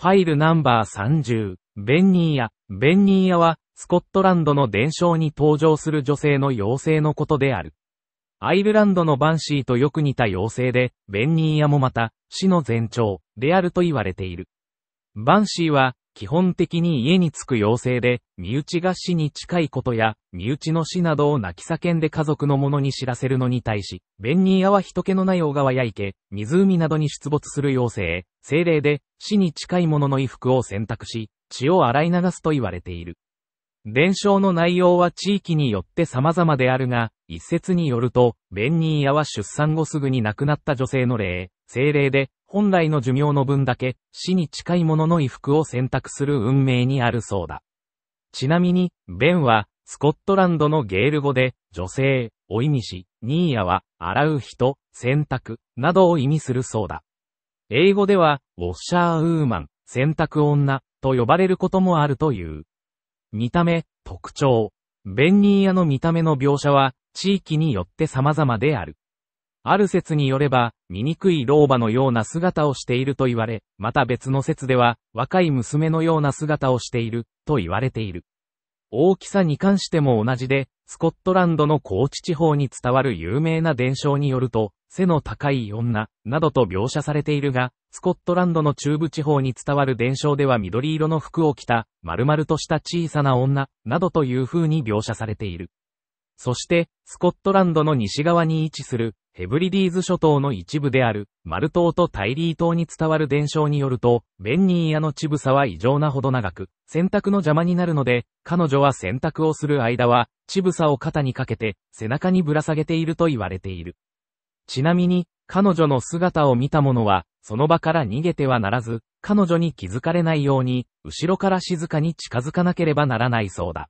ファイルナンバー30、ベンニーヤ。ベンニーヤは、スコットランドの伝承に登場する女性の妖精のことである。アイルランドのバンシーとよく似た妖精で、ベンニーヤもまた、死の前兆、であると言われている。バンシーは、基本的に家に着く要請で、身内が死に近いことや、身内の死などを泣き叫んで家族の者に知らせるのに対し、ベンニーアは人気のない小川や池、湖などに出没する要請、精霊で、死に近い者の衣服を選択し、血を洗い流すと言われている。伝承の内容は地域によって様々であるが、一説によると、ベンニーヤは出産後すぐに亡くなった女性の霊、精霊で、本来の寿命の分だけ、死に近いものの衣服を選択する運命にあるそうだ。ちなみに、ベンは、スコットランドのゲール語で、女性、を意味し、ニーヤは、洗う人、洗濯、などを意味するそうだ。英語では、ウォッシャーウーマン、洗濯女、と呼ばれることもあるという。見た目、特徴。ベンニーヤの見た目の描写は、地域によって様々である。ある説によれば、醜い老婆のような姿をしていると言われ、また別の説では、若い娘のような姿をしている、と言われている。大きさに関しても同じで、スコットランドの高知地方に伝わる有名な伝承によると、背の高い女、などと描写されているが、スコットランドの中部地方に伝わる伝承では緑色の服を着た、丸々とした小さな女、などという風に描写されている。そして、スコットランドの西側に位置する、ヘブリディーズ諸島の一部である、マル島とタイリー島に伝わる伝承によると、ベンニーヤの乳房は異常なほど長く、洗濯の邪魔になるので、彼女は洗濯をする間は、乳房を肩にかけて、背中にぶら下げていると言われている。ちなみに、彼女の姿を見た者は、その場から逃げてはならず、彼女に気づかれないように、後ろから静かに近づかなければならないそうだ。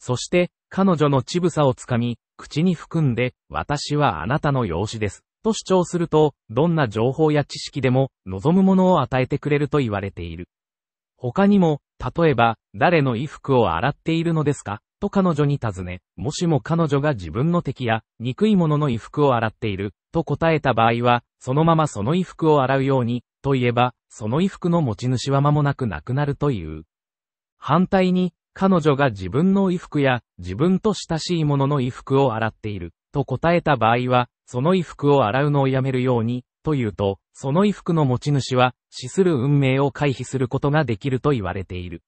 そして、彼女の乳房をつかみ、口に含んで、私はあなたの養子です。と主張すると、どんな情報や知識でも、望むものを与えてくれると言われている。他にも、例えば、誰の衣服を洗っているのですかと彼女に尋ね、もしも彼女が自分の敵や、憎い者の衣服を洗っている、と答えた場合は、そのままその衣服を洗うように、といえば、その衣服の持ち主は間もなく亡くなるという。反対に、彼女が自分の衣服や自分と親しい者の衣服を洗っていると答えた場合は、その衣服を洗うのをやめるようにというと、その衣服の持ち主は死する運命を回避することができると言われている。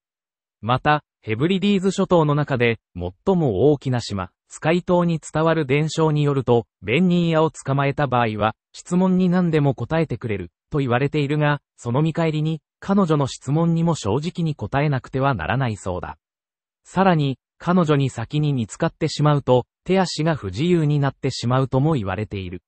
また、ヘブリディーズ諸島の中で最も大きな島、スカイ島に伝わる伝承によると、ベンニーヤを捕まえた場合は、質問に何でも答えてくれると言われているが、その見返りに、彼女の質問にも正直に答えなくてはならないそうだ。さらに、彼女に先に見つかってしまうと、手足が不自由になってしまうとも言われている。